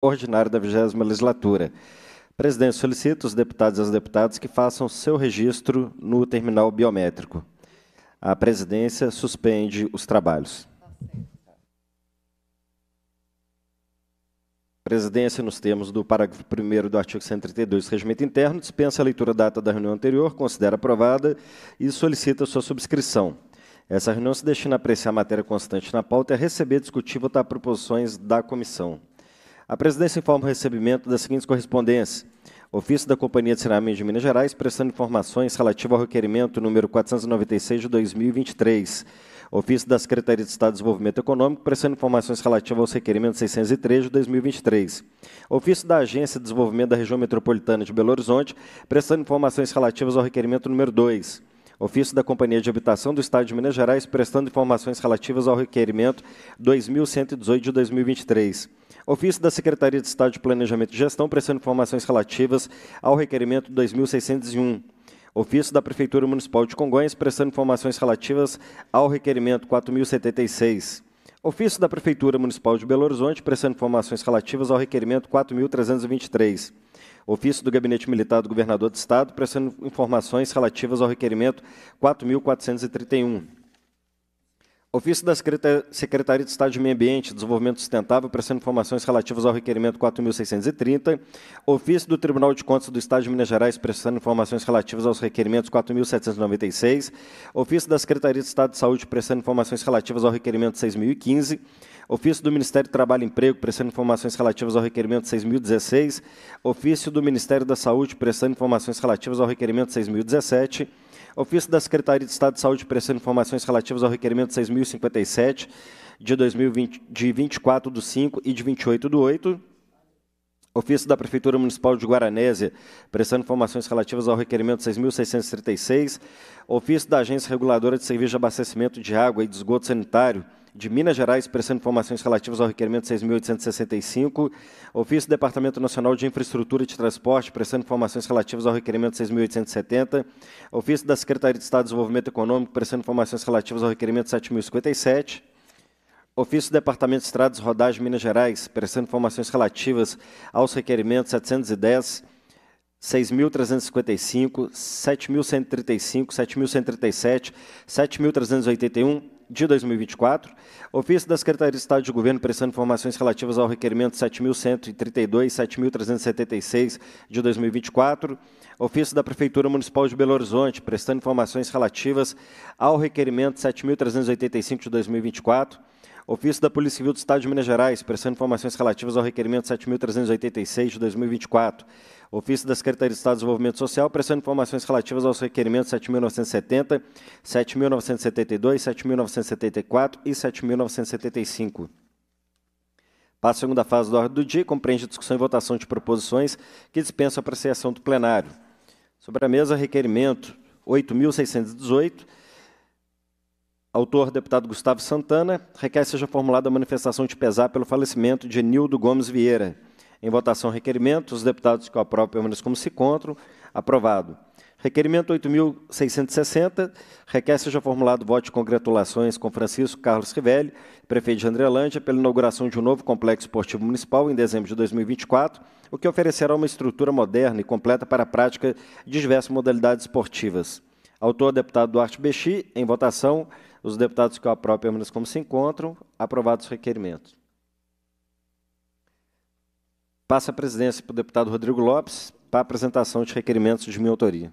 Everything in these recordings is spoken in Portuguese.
ordinário da 20 legislatura. Presidente, solicito os deputados e as deputadas que façam seu registro no terminal biométrico. A presidência suspende os trabalhos. Presidência, nos termos do parágrafo 1 do artigo 132 do Regimento Interno, dispensa a leitura da data da reunião anterior, considera aprovada e solicita sua subscrição. Essa reunião se destina a apreciar a matéria constante na pauta e a receber, discutir e votar proposições da comissão. A presidência informa o recebimento das seguintes correspondências. Ofício da Companhia de Saneamento de Minas Gerais, prestando informações relativas ao requerimento número 496 de 2023. Ofício da Secretaria de Estado de Desenvolvimento Econômico, prestando informações relativas aos requerimentos 603 de 2023. Ofício da Agência de Desenvolvimento da Região Metropolitana de Belo Horizonte, prestando informações relativas ao requerimento número 2. Ofício da Companhia de Habitação do Estado de Minas Gerais, prestando informações relativas ao requerimento 2118 de 2023. Ofício da Secretaria de Estado de Planejamento e Gestão, prestando informações relativas ao requerimento 2601. Ofício da Prefeitura Municipal de Congonhas, prestando informações relativas ao requerimento 4076. Ofício da Prefeitura Municipal de Belo Horizonte, prestando informações relativas ao requerimento 4323. Ofício do Gabinete Militar do Governador do Estado, prestando informações relativas ao requerimento 4431. Ofício da Secretaria de Estado de Meio Ambiente e Desenvolvimento Sustentável, prestando informações relativas ao requerimento 4.630. Ofício do Tribunal de Contas do Estado de Minas Gerais, prestando informações relativas aos requerimentos 4.796. Ofício da Secretaria de Estado de Saúde, prestando informações relativas ao requerimento 6.015. Ofício do Ministério do Trabalho e Emprego, prestando informações relativas ao requerimento 6.016. Ofício do Ministério da Saúde, prestando informações relativas ao requerimento 6.017. Ofício da Secretaria de Estado de Saúde prestando informações relativas ao requerimento 6.057 de, 2020, de 24 do 5 e de 28 do 8. Ofício da Prefeitura Municipal de Guaranésia, prestando informações relativas ao requerimento 6.636. Ofício da Agência Reguladora de Serviço de Abastecimento de Água e de Esgoto Sanitário, de Minas Gerais, prestando informações relativas ao requerimento 6.865. Ofício do Departamento Nacional de Infraestrutura e de Transporte, prestando informações relativas ao requerimento 6.870. Ofício da Secretaria de Estado de Desenvolvimento Econômico, prestando informações relativas ao requerimento 7.057. Ofício do Departamento de Estradas e Rodagem, Minas Gerais, prestando informações relativas aos requerimentos 710. 6.355, 7.135, 7.137, 7.381, de 2024. Ofício da Secretaria de Estado de Governo prestando informações relativas ao requerimento 7.132 e 7.376 de 2024. Ofício da Prefeitura Municipal de Belo Horizonte prestando informações relativas ao requerimento 7.385 de 2024. Ofício da Polícia Civil do Estado de Minas Gerais, prestando informações relativas ao requerimento 7.386 de 2024. Ofício da Secretaria de Estado de Desenvolvimento Social, prestando informações relativas aos requerimentos 7.970, 7.972, 7.974 e 7.975. Passa a segunda fase da ordem do dia, compreende discussão e votação de proposições que dispensam a apreciação do plenário. Sobre a mesa, requerimento 8.618 Autor, deputado Gustavo Santana, requer seja formulada a manifestação de pesar pelo falecimento de Nildo Gomes Vieira. Em votação, requerimento. Os deputados que o aprovam permaneçam como se encontram. Aprovado. Requerimento 8.660, requer seja formulado voto de congratulações com Francisco Carlos Rivelli, prefeito de Andrelândia, pela inauguração de um novo complexo esportivo municipal em dezembro de 2024, o que oferecerá uma estrutura moderna e completa para a prática de diversas modalidades esportivas. Autor, deputado Duarte Bexi, em votação, os deputados que o menos como se encontram. Aprovados os requerimentos. Passa a presidência para o deputado Rodrigo Lopes para apresentação de requerimentos de minha autoria.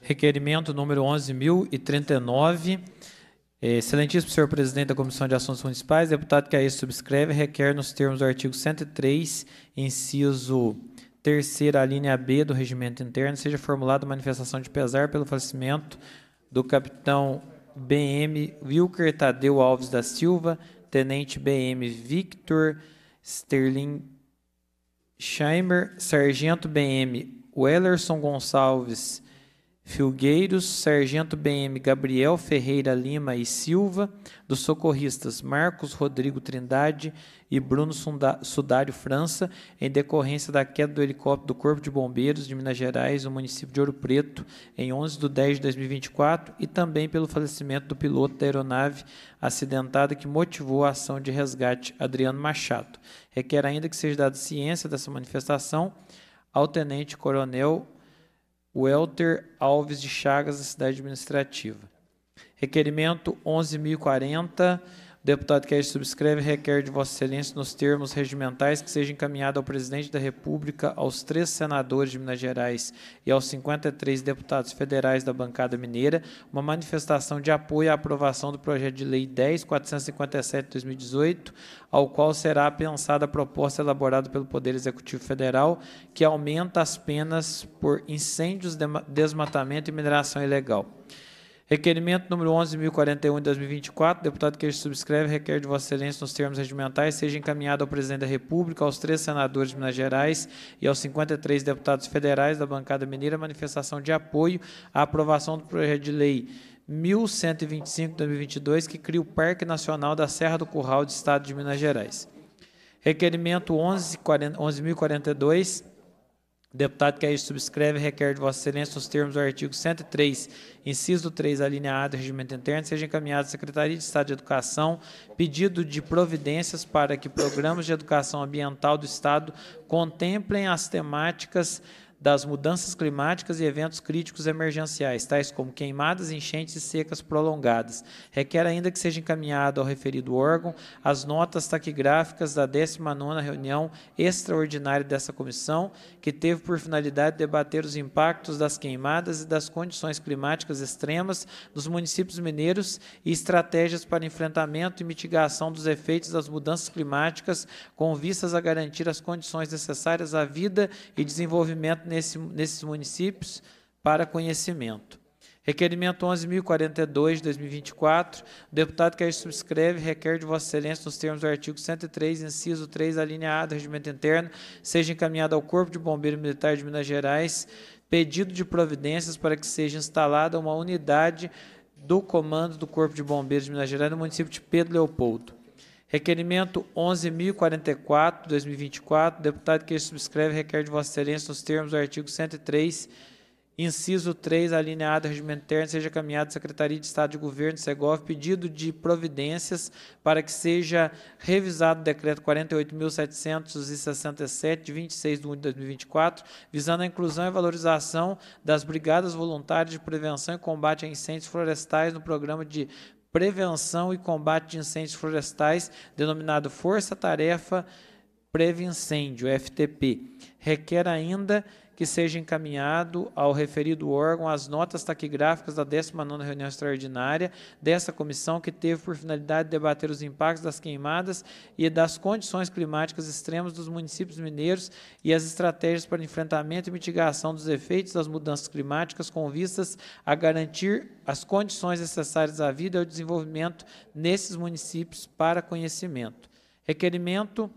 Requerimento número 11.039. É, excelentíssimo senhor presidente da Comissão de Assuntos Municipais, deputado que aí subscreve, requer nos termos do artigo 103, inciso terceira linha B do regimento interno, seja formulada manifestação de pesar pelo falecimento do capitão BM Wilker Tadeu Alves da Silva, tenente BM Victor Sterling Scheimer, sargento BM Wellerson Gonçalves Filgueiros, Sargento BM Gabriel Ferreira Lima e Silva, dos socorristas Marcos Rodrigo Trindade e Bruno Sudário França, em decorrência da queda do helicóptero do Corpo de Bombeiros de Minas Gerais, no município de Ouro Preto, em 11 de 10 de 2024, e também pelo falecimento do piloto da aeronave acidentada que motivou a ação de resgate Adriano Machado. Requer ainda que seja dada ciência dessa manifestação ao Tenente Coronel Welter Alves de Chagas, da cidade administrativa. Requerimento 11.040 deputado que a subscreve requer de Vossa Excelência, nos termos regimentais, que seja encaminhado ao presidente da República, aos três senadores de Minas Gerais e aos 53 deputados federais da bancada mineira, uma manifestação de apoio à aprovação do projeto de lei 10.457/2018, ao qual será pensada a proposta elaborada pelo Poder Executivo Federal, que aumenta as penas por incêndios, desmatamento e mineração ilegal. Requerimento número 11.041 de 2024, deputado que subscreve, requer de Vossa Excelência, nos termos regimentais, seja encaminhado ao presidente da República, aos três senadores de Minas Gerais e aos 53 deputados federais da bancada mineira, manifestação de apoio à aprovação do projeto de lei 1125-2022, que cria o Parque Nacional da Serra do Curral, do Estado de Minas Gerais. Requerimento 11.042. 11 o deputado que aí subscreve requer de Vossa Excelência os termos do artigo 103, inciso 3, alineado do Regimento Interno, seja encaminhado à Secretaria de Estado de Educação pedido de providências para que programas de educação ambiental do Estado contemplem as temáticas das mudanças climáticas e eventos críticos emergenciais, tais como queimadas, enchentes e secas prolongadas. Requer ainda que seja encaminhado ao referido órgão as notas taquigráficas da 19ª reunião extraordinária dessa comissão, que teve por finalidade debater os impactos das queimadas e das condições climáticas extremas nos municípios mineiros e estratégias para enfrentamento e mitigação dos efeitos das mudanças climáticas com vistas a garantir as condições necessárias à vida e desenvolvimento nesse, nesses municípios para conhecimento. Requerimento 11.042, 2024. O deputado que aí subscreve requer de Vossa Excelência, nos termos do artigo 103, inciso 3, alineado, regimento interno, seja encaminhado ao Corpo de bombeiros Militar de Minas Gerais, pedido de providências para que seja instalada uma unidade do comando do Corpo de Bombeiros de Minas Gerais no município de Pedro Leopoldo. Requerimento 11.044, 2024, deputado que subscreve requer de Vossa Excelência, nos termos do artigo 103, inciso 3, alineado regimento interno, seja caminhado à Secretaria de Estado de Governo, Segov, pedido de providências para que seja revisado o decreto 48.767, de 26 de junho de 2024, visando a inclusão e valorização das Brigadas Voluntárias de Prevenção e Combate a Incêndios Florestais no Programa de Prevenção e Combate de Incêndios Florestais, denominado Força Tarefa Preve Incêndio, FTP. Requer ainda que seja encaminhado ao referido órgão as notas taquigráficas da 19 reunião extraordinária dessa comissão que teve por finalidade debater os impactos das queimadas e das condições climáticas extremas dos municípios mineiros e as estratégias para enfrentamento e mitigação dos efeitos das mudanças climáticas com vistas a garantir as condições necessárias à vida e ao desenvolvimento nesses municípios para conhecimento. Requerimento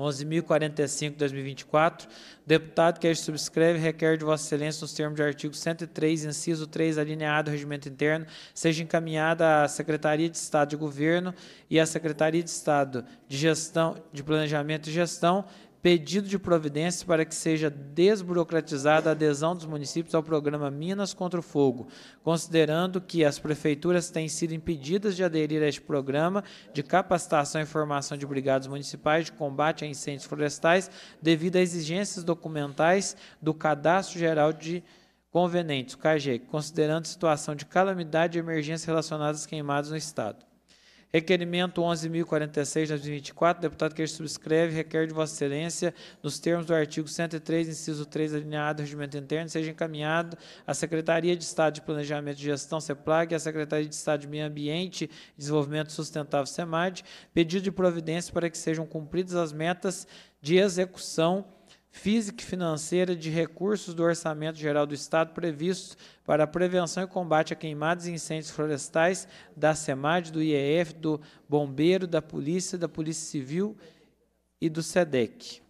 11.045, 2024. deputado que este subscreve requer de Vossa Excelência, nos termos do artigo 103, inciso 3, alineado ao regimento interno, seja encaminhada à Secretaria de Estado de Governo e à Secretaria de Estado de Gestão, de Planejamento e Gestão, pedido de providências para que seja desburocratizada a adesão dos municípios ao programa Minas contra o Fogo, considerando que as prefeituras têm sido impedidas de aderir a este programa de capacitação e formação de brigadas municipais de combate a incêndios florestais devido a exigências documentais do Cadastro Geral de Convenientes (Cage), considerando situação de calamidade e emergência relacionadas às queimadas no Estado. Requerimento 11.046, 2024, deputado que subscreve, requer de Vossa Excelência, nos termos do artigo 103, inciso 3, alinhado do Regimento Interno, seja encaminhado à Secretaria de Estado de Planejamento e Gestão, CEPLAG, e à Secretaria de Estado de Meio Ambiente e Desenvolvimento Sustentável, SEMAD, pedido de providência para que sejam cumpridas as metas de execução física e financeira de recursos do Orçamento Geral do Estado previstos para a prevenção e combate a queimadas e incêndios florestais da SEMAD, do IEF, do Bombeiro, da Polícia, da Polícia Civil e do SEDEC.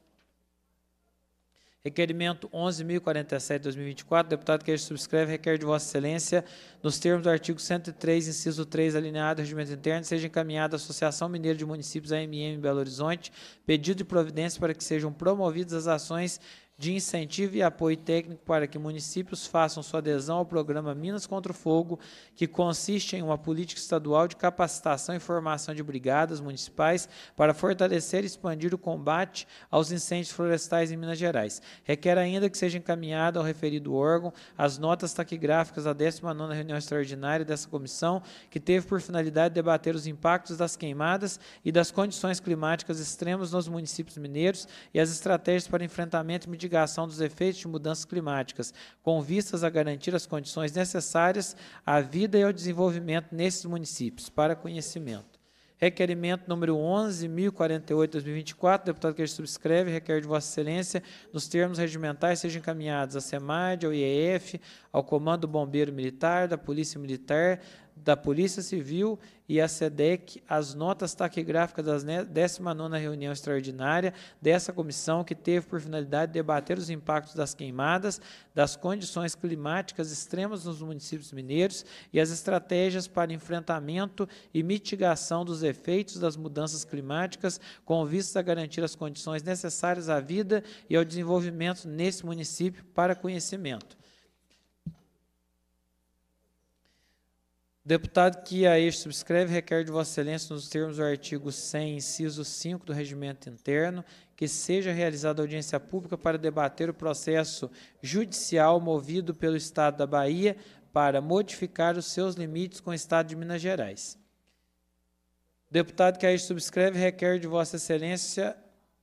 Requerimento 11.047, 2024, deputado que subscreve, requer de Vossa Excelência, nos termos do artigo 103, inciso 3, alineado Regimento Interno, seja encaminhada à Associação Mineira de Municípios, AMM, Belo Horizonte, pedido de providência para que sejam promovidas as ações de incentivo e apoio técnico para que municípios façam sua adesão ao programa Minas contra o Fogo, que consiste em uma política estadual de capacitação e formação de brigadas municipais para fortalecer e expandir o combate aos incêndios florestais em Minas Gerais. Requer ainda que seja encaminhada ao referido órgão as notas taquigráficas da 19ª reunião extraordinária dessa comissão, que teve por finalidade debater os impactos das queimadas e das condições climáticas extremas nos municípios mineiros e as estratégias para enfrentamento e mitigação mitigação dos efeitos de mudanças climáticas, com vistas a garantir as condições necessárias à vida e ao desenvolvimento nesses municípios. Para conhecimento. Requerimento número 11.048-2024, deputado que subscreve, requer de Vossa Excelência, nos termos regimentais, sejam encaminhados à SEMAD, ao IEF, ao Comando Bombeiro Militar, da Polícia Militar, da Polícia Civil e a SEDEC as notas taquigráficas da 19 reunião extraordinária dessa comissão que teve por finalidade debater os impactos das queimadas, das condições climáticas extremas nos municípios mineiros e as estratégias para enfrentamento e mitigação dos efeitos das mudanças climáticas com vistas a garantir as condições necessárias à vida e ao desenvolvimento nesse município para conhecimento. deputado que a este subscreve requer de Vossa Excelência, nos termos do artigo 100, inciso 5 do Regimento Interno, que seja realizada audiência pública para debater o processo judicial movido pelo Estado da Bahia para modificar os seus limites com o Estado de Minas Gerais. deputado que a subscreve requer de Vossa Excelência,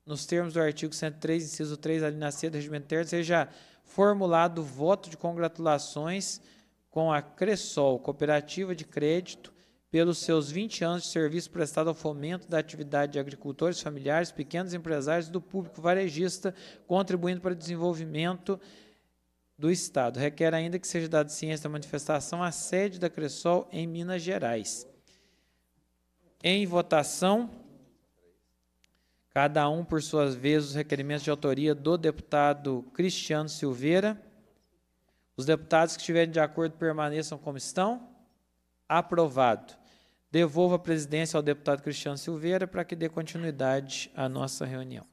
nos termos do artigo 103, inciso 3, alínea C do Regimento Interno, seja formulado voto de congratulações com a Cressol, Cooperativa de Crédito, pelos seus 20 anos de serviço prestado ao fomento da atividade de agricultores familiares, pequenos empresários e do público varejista, contribuindo para o desenvolvimento do Estado. Requer ainda que seja dado ciência da manifestação à sede da Cressol em Minas Gerais. Em votação, cada um por suas vezes os requerimentos de autoria do deputado Cristiano Silveira. Os deputados que estiverem de acordo permaneçam como estão. Aprovado. Devolvo a presidência ao deputado Cristiano Silveira para que dê continuidade à nossa reunião.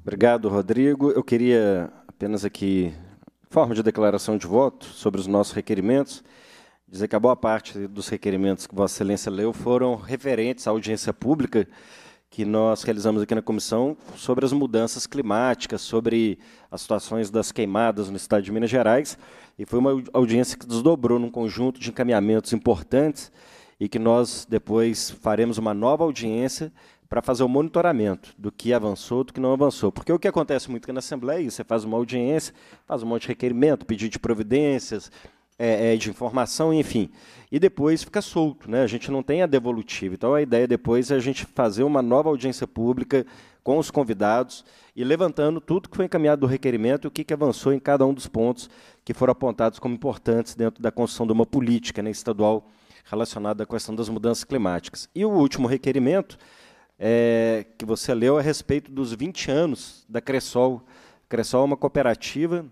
Obrigado, Rodrigo. Eu queria apenas aqui, forma de declaração de voto sobre os nossos requerimentos, dizer que a boa parte dos requerimentos que Vossa Excelência leu foram referentes à audiência pública que nós realizamos aqui na comissão sobre as mudanças climáticas, sobre as situações das queimadas no estado de Minas Gerais. E foi uma audiência que desdobrou num conjunto de encaminhamentos importantes e que nós depois faremos uma nova audiência para fazer o monitoramento do que avançou, do que não avançou. Porque o que acontece muito que na Assembleia, você faz uma audiência, faz um monte de requerimento, pedido de providências, é, é, de informação, enfim. E depois fica solto, né? A gente não tem a devolutiva. Então a ideia depois é a gente fazer uma nova audiência pública com os convidados e levantando tudo que foi encaminhado do requerimento e o que, que avançou em cada um dos pontos que foram apontados como importantes dentro da construção de uma política né, estadual relacionada à questão das mudanças climáticas. E o último requerimento é, que você leu é a respeito dos 20 anos da Cressol. A Cressol é uma cooperativa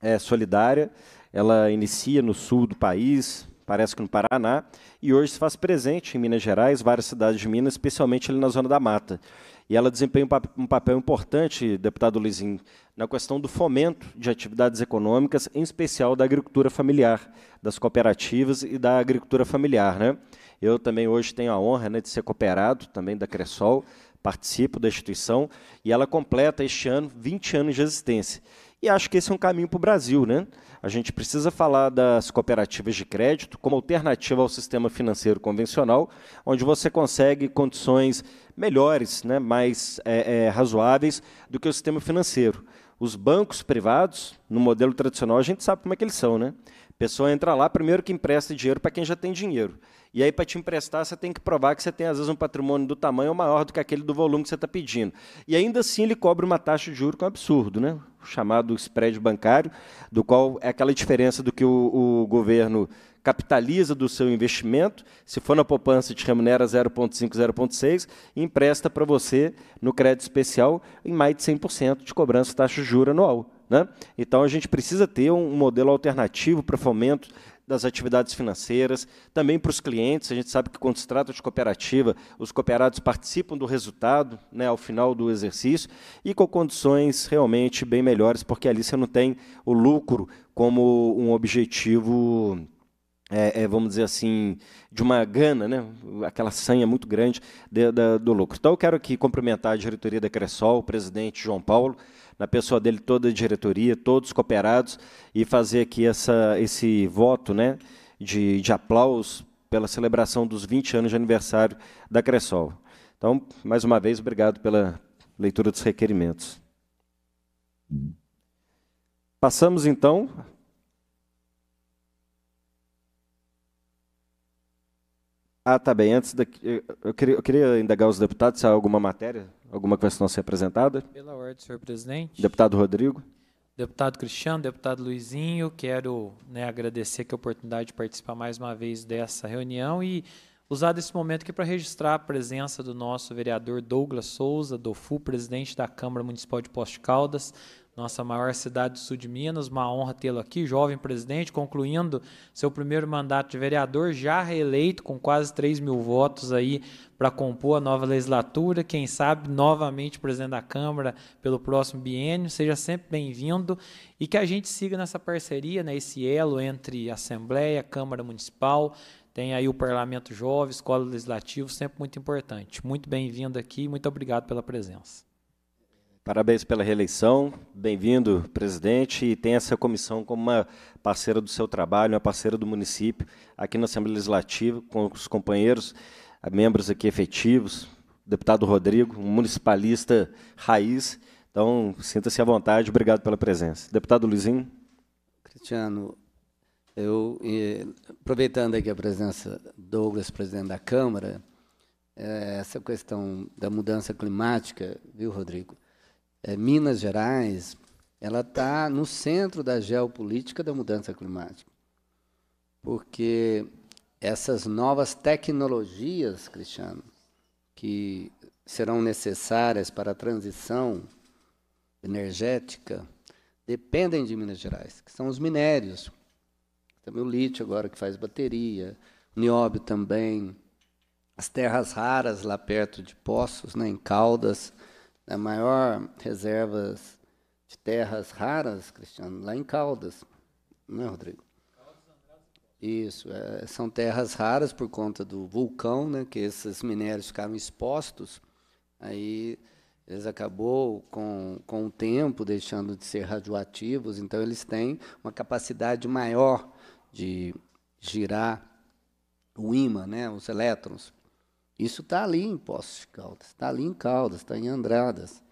é, solidária ela inicia no sul do país, parece que no Paraná, e hoje se faz presente em Minas Gerais, várias cidades de Minas, especialmente ali na Zona da Mata. E ela desempenha um papel importante, deputado Luizinho, na questão do fomento de atividades econômicas, em especial da agricultura familiar, das cooperativas e da agricultura familiar. Né? Eu também hoje tenho a honra né, de ser cooperado, também da Cressol, participo da instituição, e ela completa este ano 20 anos de existência. E acho que esse é um caminho para o Brasil, né? A gente precisa falar das cooperativas de crédito como alternativa ao sistema financeiro convencional, onde você consegue condições melhores, né, mais é, é, razoáveis do que o sistema financeiro. Os bancos privados, no modelo tradicional, a gente sabe como é que eles são, né? A pessoa entra lá, primeiro que empresta dinheiro para quem já tem dinheiro. E aí, para te emprestar, você tem que provar que você tem, às vezes, um patrimônio do tamanho maior do que aquele do volume que você está pedindo. E ainda assim, ele cobra uma taxa de juros que é um absurdo, né? O chamado spread bancário, do qual é aquela diferença do que o, o governo capitaliza do seu investimento, se for na poupança te remunera 0,5, 0,6 e empresta para você no crédito especial em mais de 100% de cobrança de taxa de juros anual. Né? Então a gente precisa ter um modelo alternativo para fomento das atividades financeiras, também para os clientes. A gente sabe que quando se trata de cooperativa, os cooperados participam do resultado né, ao final do exercício e com condições realmente bem melhores, porque ali você não tem o lucro como um objetivo. É, é, vamos dizer assim, de uma gana, né? aquela sanha muito grande de, do lucro. Então, eu quero aqui cumprimentar a diretoria da Cressol, o presidente João Paulo, na pessoa dele toda a diretoria, todos cooperados, e fazer aqui essa, esse voto né, de, de aplausos pela celebração dos 20 anos de aniversário da Cressol. Então, mais uma vez, obrigado pela leitura dos requerimentos. Passamos, então, Ah, tá bem. Antes da... eu, queria, eu queria indagar os deputados se há alguma matéria Alguma questão a ser apresentada? Pela ordem, senhor presidente. Deputado Rodrigo. Deputado Cristiano, deputado Luizinho, quero né, agradecer que a oportunidade de participar mais uma vez dessa reunião e usar esse momento aqui para registrar a presença do nosso vereador Douglas Souza, do FU, presidente da Câmara Municipal de Posto de Caldas, nossa maior cidade do sul de Minas. Uma honra tê-lo aqui, jovem presidente, concluindo seu primeiro mandato de vereador, já reeleito com quase 3 mil votos aí para compor a nova legislatura. Quem sabe novamente presidente da Câmara pelo próximo biênio. Seja sempre bem-vindo e que a gente siga nessa parceria, né, esse elo entre Assembleia, Câmara Municipal. Tem aí o Parlamento Jovem, Escola Legislativa, sempre muito importante. Muito bem-vindo aqui, muito obrigado pela presença. Parabéns pela reeleição, bem-vindo, presidente, e tem essa comissão como uma parceira do seu trabalho, uma parceira do município, aqui na Assembleia Legislativa, com os companheiros, membros aqui efetivos, deputado Rodrigo, um municipalista raiz, então sinta-se à vontade, obrigado pela presença. Deputado Luizinho. Cristiano, eu, aproveitando aqui a presença do Douglas, presidente da Câmara, é, essa questão da mudança climática, viu, Rodrigo? é, Minas Gerais, ela está no centro da geopolítica da mudança climática. Porque essas novas tecnologias, Cristiano, que serão necessárias para a transição energética, dependem de Minas Gerais, que são os minérios. Também o lítio agora que faz bateria, o nióbio também, as terras raras lá perto de Poços, né, em caudas, a maior reservas de terras raras, Cristiano, lá em Caldas, não é, Rodrigo? Isso, é, são terras raras por conta do vulcão, né, que esses minérios ficaram expostos, aí eles acabou com, com o tempo deixando de ser radioativos, então eles têm uma capacidade maior de girar o ímã, né, os elétrons. Isso está ali em Poços de Caldas, está ali em Caldas, está em Andradas,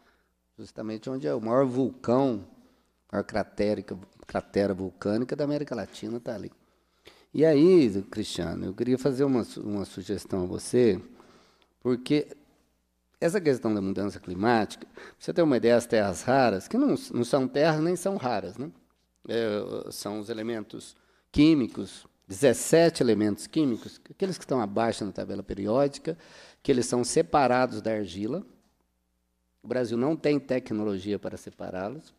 justamente onde é o maior vulcão, a maior cratérica, cratera vulcânica da América Latina está ali. E aí, Cristiano, eu queria fazer uma, uma sugestão a você, porque essa questão da mudança climática, você tem uma ideia, as terras raras, que não, não são terras nem são raras, né? É, são os elementos químicos 17 elementos químicos, aqueles que estão abaixo na tabela periódica, que eles são separados da argila. O Brasil não tem tecnologia para separá-los.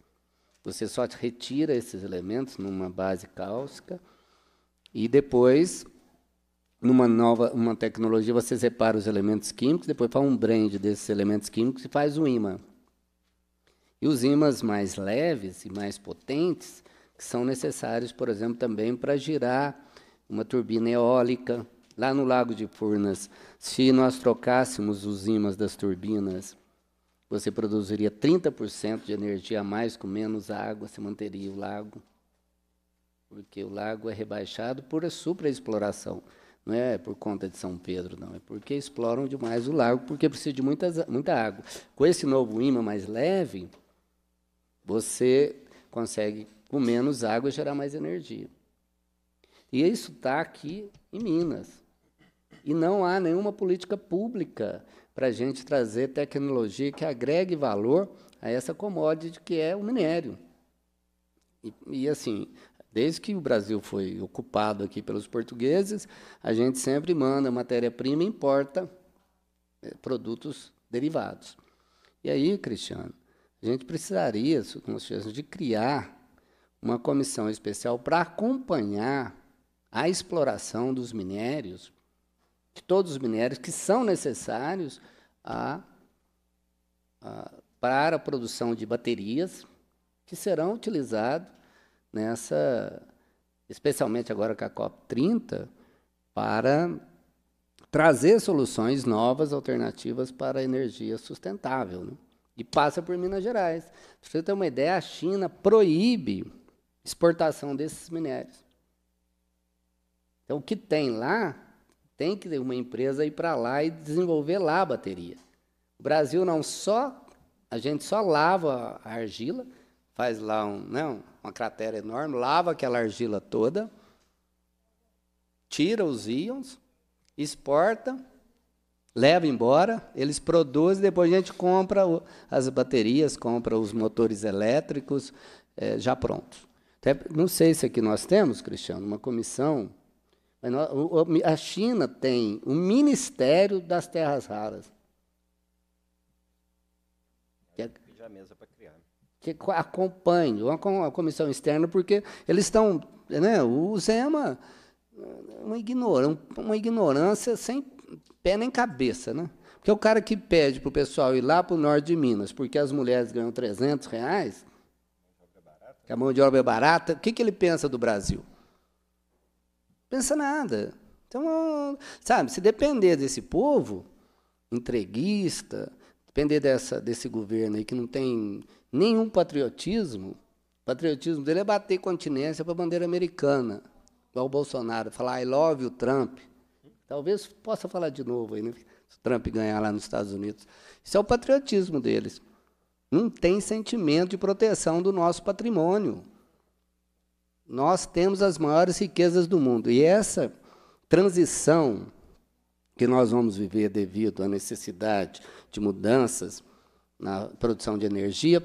Você só retira esses elementos numa base cáustica e depois numa nova uma tecnologia você separa os elementos químicos, depois faz um brand desses elementos químicos e faz um ímã. E os ímãs mais leves e mais potentes que são necessários, por exemplo, também para girar uma turbina eólica, lá no Lago de Furnas. Se nós trocássemos os ímãs das turbinas, você produziria 30% de energia a mais com menos água, se manteria o lago. Porque o lago é rebaixado por supraexploração. Não é por conta de São Pedro, não. É porque exploram demais o lago, porque precisa de muitas, muita água. Com esse novo ímã mais leve, você consegue, com menos água, gerar mais energia. E isso está aqui em Minas. E não há nenhuma política pública para a gente trazer tecnologia que agregue valor a essa commodity que é o minério. E, e, assim, desde que o Brasil foi ocupado aqui pelos portugueses, a gente sempre manda matéria-prima e importa é, produtos derivados. E aí, Cristiano, a gente precisaria, se de criar uma comissão especial para acompanhar a exploração dos minérios, de todos os minérios que são necessários a, a, para a produção de baterias que serão utilizados nessa, especialmente agora com a COP30, para trazer soluções novas, alternativas para a energia sustentável. Né? E passa por Minas Gerais. Para você ter uma ideia, a China proíbe exportação desses minérios. Então, o que tem lá, tem que ter uma empresa ir para lá e desenvolver lá a bateria. O Brasil não só, a gente só lava a argila, faz lá um, não né, uma cratera enorme, lava aquela argila toda, tira os íons, exporta, leva embora, eles produzem, depois a gente compra o, as baterias, compra os motores elétricos é, já prontos. Até, não sei se aqui nós temos, Cristiano, uma comissão a China tem o um Ministério das Terras Raras. Que, é que acompanha, uma comissão externa, porque eles estão. Né, o Zema é uma, ignorância, uma ignorância sem pé nem cabeça, né? Porque o cara que pede para o pessoal ir lá para o norte de Minas, porque as mulheres ganham 300 reais, que a mão de obra é barata, o que, que ele pensa do Brasil? pensa nada. Então, sabe, se depender desse povo entreguista, depender dessa, desse governo aí que não tem nenhum patriotismo, o patriotismo dele é bater continência para a bandeira americana, igual o Bolsonaro, falar I love you, Trump. Talvez possa falar de novo aí, né? se o Trump ganhar lá nos Estados Unidos. Isso é o patriotismo deles. Não tem sentimento de proteção do nosso patrimônio. Nós temos as maiores riquezas do mundo. E essa transição que nós vamos viver devido à necessidade de mudanças na produção de energia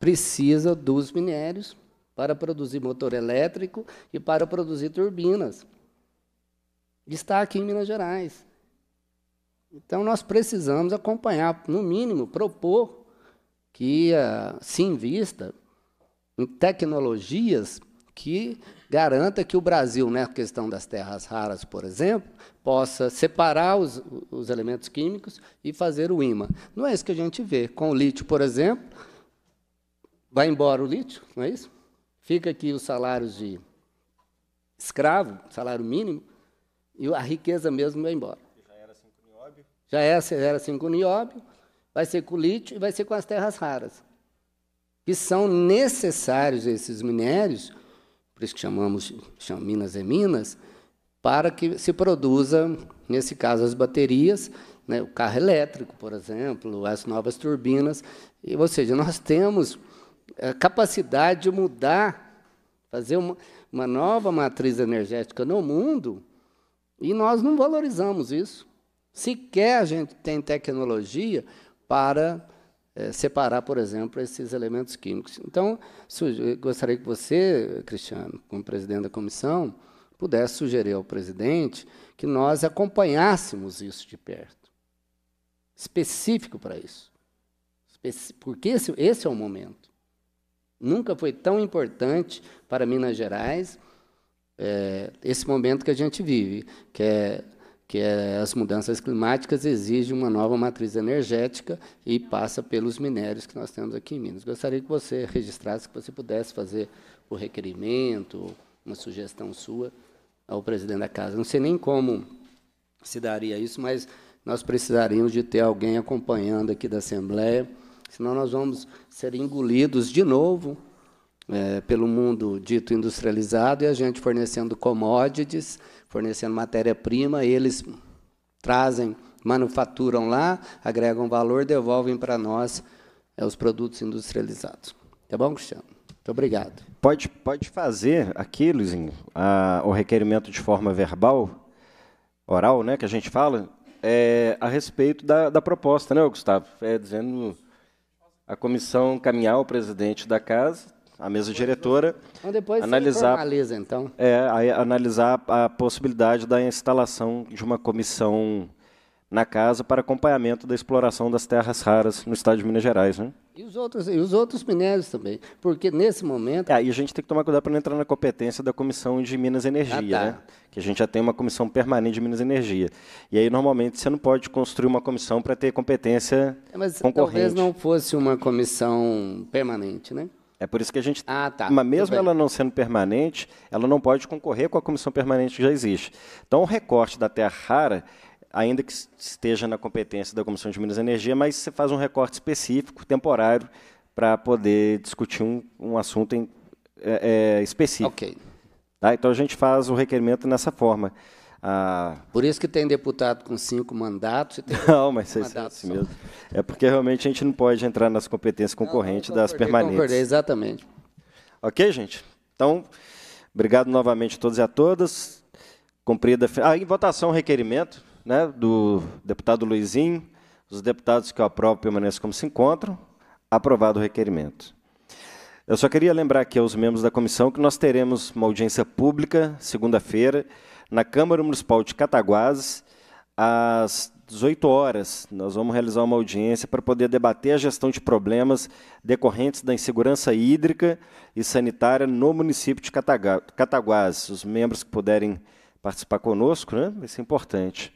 precisa dos minérios para produzir motor elétrico e para produzir turbinas. Está aqui em Minas Gerais. Então, nós precisamos acompanhar, no mínimo, propor que uh, se invista em tecnologias que garanta que o Brasil, na né, questão das terras raras, por exemplo, possa separar os, os elementos químicos e fazer o imã. Não é isso que a gente vê. Com o lítio, por exemplo, vai embora o lítio, não é isso? Fica aqui os salários de escravo, salário mínimo, e a riqueza mesmo vai embora. Já era assim com nióbio? Já é, era assim com nióbio, vai ser com o lítio e vai ser com as terras raras. Que são necessários esses minérios por isso que chamamos cham, Minas é Minas, para que se produza, nesse caso, as baterias, né, o carro elétrico, por exemplo, as novas turbinas. E, ou seja, nós temos a eh, capacidade de mudar, fazer uma, uma nova matriz energética no mundo, e nós não valorizamos isso. Sequer a gente tem tecnologia para é, separar, por exemplo, esses elementos químicos. Então, gostaria que você, Cristiano, como presidente da comissão, pudesse sugerir ao presidente que nós acompanhássemos isso de perto. Específico para isso. Porque esse, esse é o momento. Nunca foi tão importante para Minas Gerais é, esse momento que a gente vive, que é que é, as mudanças climáticas exigem uma nova matriz energética e passa pelos minérios que nós temos aqui em Minas. Gostaria que você registrasse, que você pudesse fazer o requerimento, uma sugestão sua ao presidente da casa. Não sei nem como se daria isso, mas nós precisaríamos de ter alguém acompanhando aqui da Assembleia, senão nós vamos ser engolidos de novo é, pelo mundo dito industrializado e a gente fornecendo commodities fornecendo matéria-prima, eles trazem, manufaturam lá, agregam valor, devolvem para nós é, os produtos industrializados. Tá bom, Cristiano? Muito obrigado. Pode, pode fazer aqui, Luizinho, a, o requerimento de forma verbal, oral, né, que a gente fala, é, a respeito da, da proposta, né, Gustavo? É, dizendo a comissão caminhar ao presidente da casa, a mesa diretora, então, depois analisar, formaliza, então. é, a, analisar a possibilidade da instalação de uma comissão na casa para acompanhamento da exploração das terras raras no estado de Minas Gerais, né? E os outros, e os outros minérios também, porque nesse momento... É, a gente tem que tomar cuidado para não entrar na competência da Comissão de Minas Energia, ah, tá. né? Que a gente já tem uma comissão permanente de Minas Energia. E aí, normalmente, você não pode construir uma comissão para ter competência é, mas concorrente. Mas talvez não fosse uma comissão permanente, né? É por isso que a gente. Ah, tá. Mas mesmo ela não sendo permanente, ela não pode concorrer com a comissão permanente que já existe. Então, o recorte da terra rara, ainda que esteja na competência da Comissão de Minas e Energia, mas você faz um recorte específico, temporário, para poder discutir um, um assunto em, é, é, específico. Ok. Tá? Então, a gente faz o requerimento nessa forma a... Ah. Por isso que tem deputado com cinco mandatos. não, mas é isso mesmo. É porque realmente a gente não pode entrar nas competências concorrentes não, não das permanentes. Concordei, exatamente. Ok, gente? Então, obrigado novamente a todos e a todas. Cumprida. Ah, em votação, requerimento né, do deputado Luizinho. Os deputados que eu aprovam permanecem como se encontram. Aprovado o requerimento. Eu só queria lembrar aqui aos membros da comissão que nós teremos uma audiência pública segunda-feira na Câmara Municipal de Cataguases às 18 horas. Nós vamos realizar uma audiência para poder debater a gestão de problemas decorrentes da insegurança hídrica e sanitária no município de Cataguases. Os membros que puderem participar conosco, né? Vai ser importante.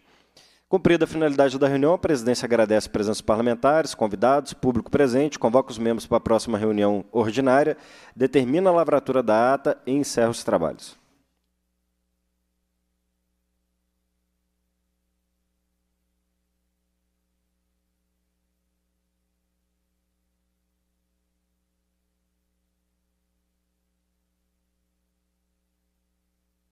Cumprida a finalidade da reunião, a presidência agradece a presença dos parlamentares, convidados, público presente, convoca os membros para a próxima reunião ordinária, determina a lavratura da ata e encerra os trabalhos.